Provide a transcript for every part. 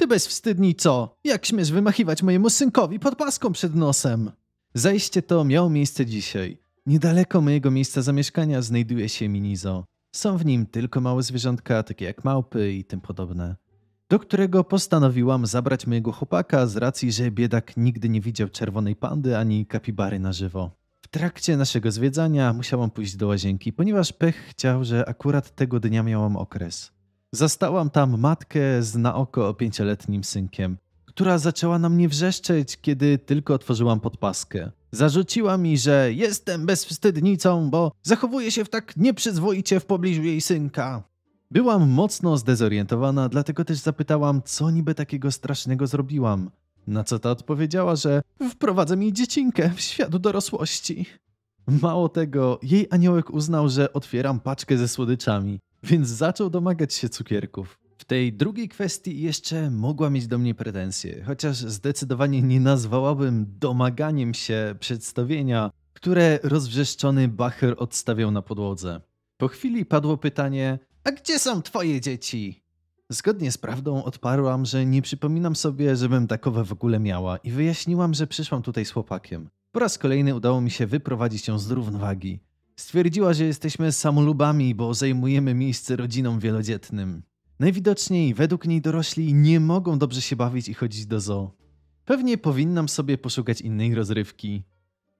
Ty bezwstydnico, jak śmiesz wymachiwać mojemu synkowi paską przed nosem? Zajście to miało miejsce dzisiaj. Niedaleko mojego miejsca zamieszkania znajduje się minizo. Są w nim tylko małe zwierzątka, takie jak małpy i tym podobne. Do którego postanowiłam zabrać mojego chłopaka z racji, że biedak nigdy nie widział czerwonej pandy ani kapibary na żywo. W trakcie naszego zwiedzania musiałam pójść do łazienki, ponieważ pech chciał, że akurat tego dnia miałam okres. Zastałam tam matkę z naoko pięcioletnim synkiem, która zaczęła na mnie wrzeszczeć, kiedy tylko otworzyłam podpaskę. Zarzuciła mi, że jestem bezwstydnicą, bo zachowuję się w tak nieprzyzwoicie w pobliżu jej synka. Byłam mocno zdezorientowana, dlatego też zapytałam, co niby takiego strasznego zrobiłam. Na co ta odpowiedziała, że wprowadzę jej dziecinkę w świat dorosłości. Mało tego, jej aniołek uznał, że otwieram paczkę ze słodyczami. Więc zaczął domagać się cukierków. W tej drugiej kwestii jeszcze mogła mieć do mnie pretensje, chociaż zdecydowanie nie nazwałabym domaganiem się przedstawienia, które rozwrzeszczony Bacher odstawiał na podłodze. Po chwili padło pytanie: A gdzie są twoje dzieci? Zgodnie z prawdą odparłam, że nie przypominam sobie, żebym takowe w ogóle miała i wyjaśniłam, że przyszłam tutaj z chłopakiem. Po raz kolejny udało mi się wyprowadzić ją z równowagi. Stwierdziła, że jesteśmy samolubami, bo zajmujemy miejsce rodzinom wielodzietnym. Najwidoczniej według niej dorośli nie mogą dobrze się bawić i chodzić do zoo. Pewnie powinnam sobie poszukać innej rozrywki.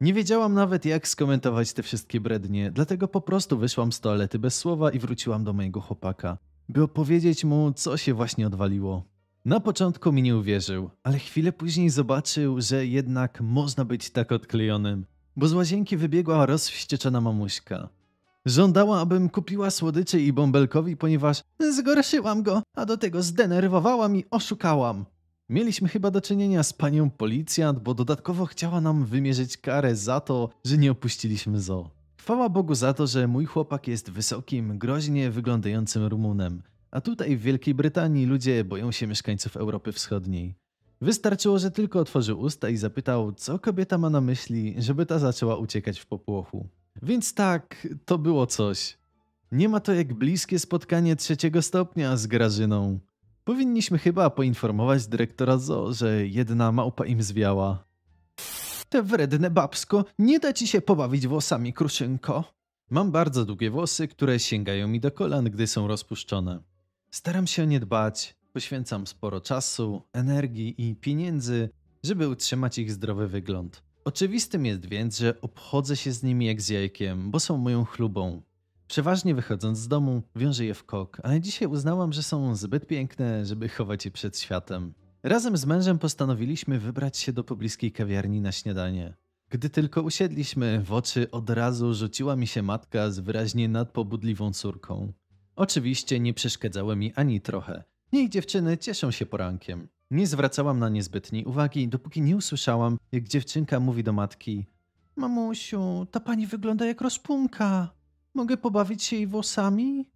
Nie wiedziałam nawet jak skomentować te wszystkie brednie, dlatego po prostu wyszłam z toalety bez słowa i wróciłam do mojego chłopaka, by opowiedzieć mu, co się właśnie odwaliło. Na początku mi nie uwierzył, ale chwilę później zobaczył, że jednak można być tak odklejonym bo z łazienki wybiegła rozwścieczona mamuśka. Żądała, abym kupiła słodycze i bąbelkowi, ponieważ zgorszyłam go, a do tego zdenerwowałam i oszukałam. Mieliśmy chyba do czynienia z panią policjant, bo dodatkowo chciała nam wymierzyć karę za to, że nie opuściliśmy zo. Chwała Bogu za to, że mój chłopak jest wysokim, groźnie wyglądającym Rumunem, a tutaj w Wielkiej Brytanii ludzie boją się mieszkańców Europy Wschodniej. Wystarczyło, że tylko otworzył usta i zapytał, co kobieta ma na myśli, żeby ta zaczęła uciekać w popłochu. Więc tak, to było coś. Nie ma to jak bliskie spotkanie trzeciego stopnia z Grażyną. Powinniśmy chyba poinformować dyrektora Zo, że jedna małpa im zwiała. Te wredne babsko, nie da ci się pobawić włosami, kruszynko. Mam bardzo długie włosy, które sięgają mi do kolan, gdy są rozpuszczone. Staram się o nie dbać, Poświęcam sporo czasu, energii i pieniędzy, żeby utrzymać ich zdrowy wygląd. Oczywistym jest więc, że obchodzę się z nimi jak z jajkiem, bo są moją chlubą. Przeważnie wychodząc z domu, wiążę je w kok, ale dzisiaj uznałam, że są zbyt piękne, żeby chować je przed światem. Razem z mężem postanowiliśmy wybrać się do pobliskiej kawiarni na śniadanie. Gdy tylko usiedliśmy, w oczy od razu rzuciła mi się matka z wyraźnie nadpobudliwą córką. Oczywiście nie przeszkadzały mi ani trochę. Niej dziewczyny cieszą się porankiem. Nie zwracałam na nie zbytniej uwagi, dopóki nie usłyszałam, jak dziewczynka mówi do matki: Mamusiu, ta pani wygląda jak rozpunka. Mogę pobawić się jej włosami?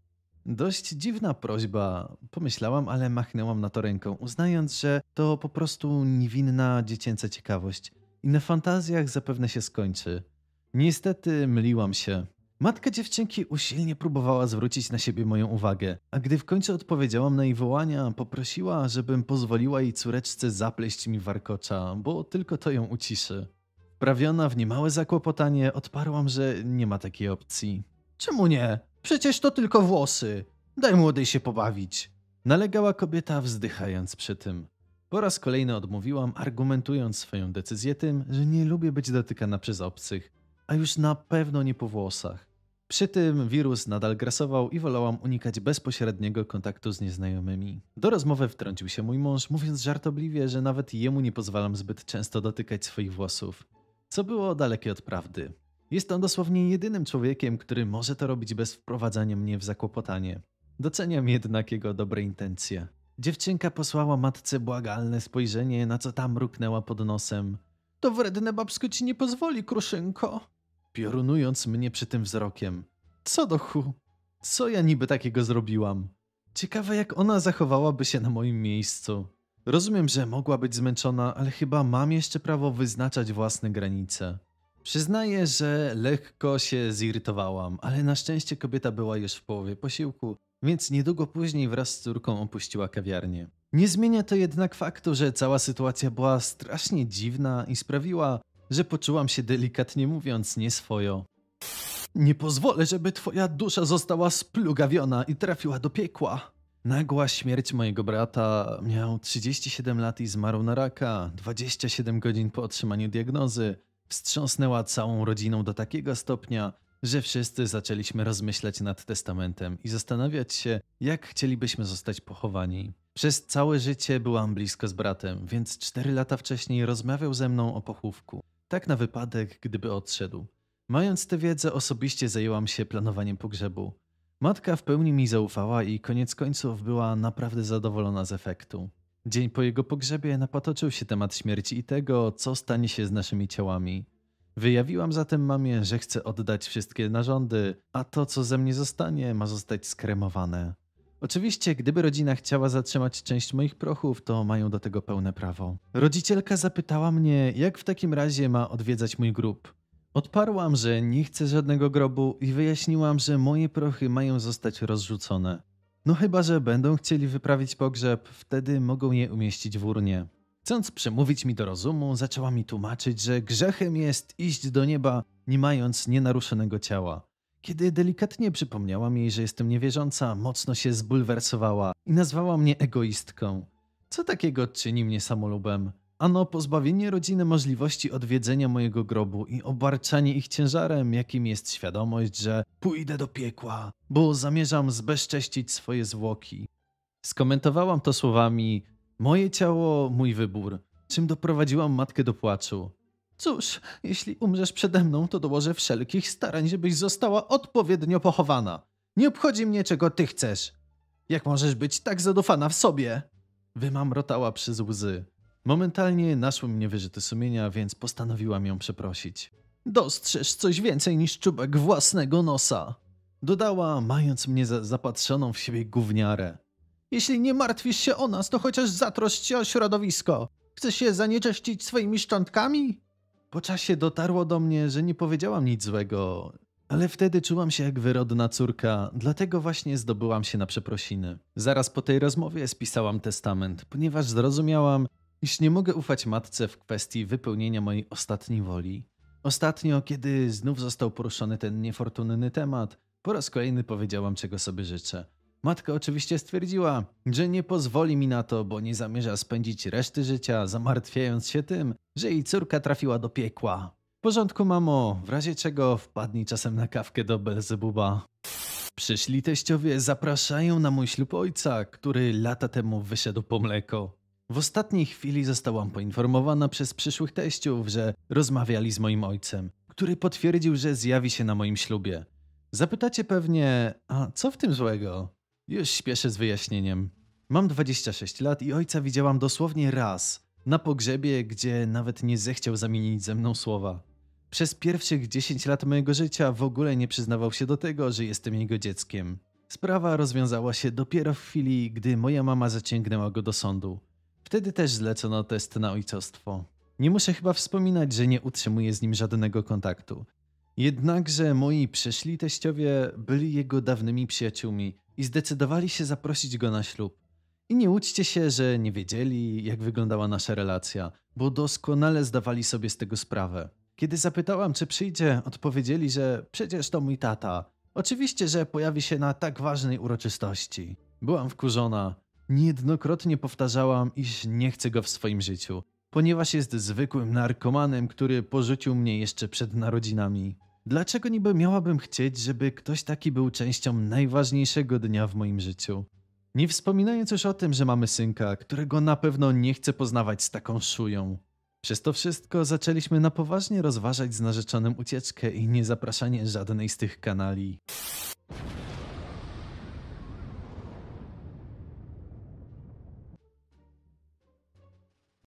Dość dziwna prośba, pomyślałam, ale machnęłam na to ręką, uznając, że to po prostu niewinna dziecięca ciekawość i na fantazjach zapewne się skończy. Niestety myliłam się. Matka dziewczynki usilnie próbowała zwrócić na siebie moją uwagę, a gdy w końcu odpowiedziałam na jej wołania, poprosiła, żebym pozwoliła jej córeczce zapleść mi warkocza, bo tylko to ją uciszy. Wprawiona w niemałe zakłopotanie, odparłam, że nie ma takiej opcji. Czemu nie? Przecież to tylko włosy. Daj młodej się pobawić. Nalegała kobieta, wzdychając przy tym. Po raz kolejny odmówiłam, argumentując swoją decyzję tym, że nie lubię być dotykana przez obcych, a już na pewno nie po włosach. Przy tym wirus nadal grasował i wolałam unikać bezpośredniego kontaktu z nieznajomymi. Do rozmowy wtrącił się mój mąż, mówiąc żartobliwie, że nawet jemu nie pozwalam zbyt często dotykać swoich włosów. Co było dalekie od prawdy. Jest on dosłownie jedynym człowiekiem, który może to robić bez wprowadzania mnie w zakłopotanie. Doceniam jednak jego dobre intencje. Dziewczynka posłała matce błagalne spojrzenie, na co ta mruknęła pod nosem. To wredne babsko ci nie pozwoli, kruszynko. Piorunując mnie przy tym wzrokiem. Co do chu? Co ja niby takiego zrobiłam? Ciekawe, jak ona zachowałaby się na moim miejscu. Rozumiem, że mogła być zmęczona, ale chyba mam jeszcze prawo wyznaczać własne granice. Przyznaję, że lekko się zirytowałam, ale na szczęście kobieta była już w połowie posiłku, więc niedługo później wraz z córką opuściła kawiarnię. Nie zmienia to jednak faktu, że cała sytuacja była strasznie dziwna i sprawiła, że poczułam się delikatnie mówiąc nieswojo. Nie pozwolę, żeby twoja dusza została splugawiona i trafiła do piekła. Nagła śmierć mojego brata miał 37 lat i zmarł na raka 27 godzin po otrzymaniu diagnozy. Wstrząsnęła całą rodziną do takiego stopnia, że wszyscy zaczęliśmy rozmyślać nad testamentem i zastanawiać się, jak chcielibyśmy zostać pochowani. Przez całe życie byłam blisko z bratem, więc 4 lata wcześniej rozmawiał ze mną o pochówku. Tak na wypadek, gdyby odszedł. Mając tę wiedzę, osobiście zajęłam się planowaniem pogrzebu. Matka w pełni mi zaufała i koniec końców była naprawdę zadowolona z efektu. Dzień po jego pogrzebie napatoczył się temat śmierci i tego, co stanie się z naszymi ciałami. Wyjawiłam zatem mamie, że chcę oddać wszystkie narządy, a to, co ze mnie zostanie, ma zostać skremowane. Oczywiście, gdyby rodzina chciała zatrzymać część moich prochów, to mają do tego pełne prawo. Rodzicielka zapytała mnie, jak w takim razie ma odwiedzać mój grób. Odparłam, że nie chcę żadnego grobu i wyjaśniłam, że moje prochy mają zostać rozrzucone. No chyba, że będą chcieli wyprawić pogrzeb, wtedy mogą je umieścić w urnie. Chcąc przemówić mi do rozumu, zaczęła mi tłumaczyć, że grzechem jest iść do nieba, nie mając nienaruszonego ciała. Kiedy delikatnie przypomniałam jej, że jestem niewierząca, mocno się zbulwersowała i nazwała mnie egoistką. Co takiego czyni mnie samolubem? Ano pozbawienie rodziny możliwości odwiedzenia mojego grobu i obarczanie ich ciężarem, jakim jest świadomość, że pójdę do piekła, bo zamierzam zbezcześcić swoje zwłoki. Skomentowałam to słowami: Moje ciało, mój wybór, czym doprowadziłam matkę do płaczu. Cóż, jeśli umrzesz przede mną, to dołożę wszelkich starań, żebyś została odpowiednio pochowana. Nie obchodzi mnie, czego ty chcesz. Jak możesz być tak zadufana w sobie? Wymamrotała przez łzy. Momentalnie naszły mnie wyżyty sumienia, więc postanowiłam ją przeprosić. Dostrzeż coś więcej niż czubek własnego nosa! Dodała, mając mnie za zapatrzoną w siebie gówniarę. Jeśli nie martwisz się o nas, to chociaż zatrość się o środowisko. Chcesz się zanieczyścić swoimi szczątkami? Po czasie dotarło do mnie, że nie powiedziałam nic złego, ale wtedy czułam się jak wyrodna córka, dlatego właśnie zdobyłam się na przeprosiny. Zaraz po tej rozmowie spisałam testament, ponieważ zrozumiałam, iż nie mogę ufać matce w kwestii wypełnienia mojej ostatniej woli. Ostatnio, kiedy znów został poruszony ten niefortunny temat, po raz kolejny powiedziałam, czego sobie życzę. Matka oczywiście stwierdziła, że nie pozwoli mi na to, bo nie zamierza spędzić reszty życia zamartwiając się tym, że jej córka trafiła do piekła. W porządku, mamo, w razie czego wpadnij czasem na kawkę do Belzebuba. Przyszli teściowie zapraszają na mój ślub ojca, który lata temu wyszedł po mleko. W ostatniej chwili zostałam poinformowana przez przyszłych teściów, że rozmawiali z moim ojcem, który potwierdził, że zjawi się na moim ślubie. Zapytacie pewnie, a co w tym złego? Już śpieszę z wyjaśnieniem. Mam 26 lat i ojca widziałam dosłownie raz, na pogrzebie, gdzie nawet nie zechciał zamienić ze mną słowa. Przez pierwszych 10 lat mojego życia w ogóle nie przyznawał się do tego, że jestem jego dzieckiem. Sprawa rozwiązała się dopiero w chwili, gdy moja mama zaciągnęła go do sądu. Wtedy też zlecono test na ojcostwo. Nie muszę chyba wspominać, że nie utrzymuję z nim żadnego kontaktu. Jednakże moi przeszli teściowie byli jego dawnymi przyjaciółmi i zdecydowali się zaprosić go na ślub. I nie łudźcie się, że nie wiedzieli, jak wyglądała nasza relacja, bo doskonale zdawali sobie z tego sprawę. Kiedy zapytałam, czy przyjdzie, odpowiedzieli, że przecież to mój tata. Oczywiście, że pojawi się na tak ważnej uroczystości. Byłam wkurzona. Niejednokrotnie powtarzałam, iż nie chcę go w swoim życiu, ponieważ jest zwykłym narkomanem, który porzucił mnie jeszcze przed narodzinami. Dlaczego niby miałabym chcieć, żeby ktoś taki był częścią najważniejszego dnia w moim życiu? Nie wspominając już o tym, że mamy synka, którego na pewno nie chcę poznawać z taką szują. Przez to wszystko zaczęliśmy na poważnie rozważać z narzeczonym ucieczkę i nie zapraszanie żadnej z tych kanali.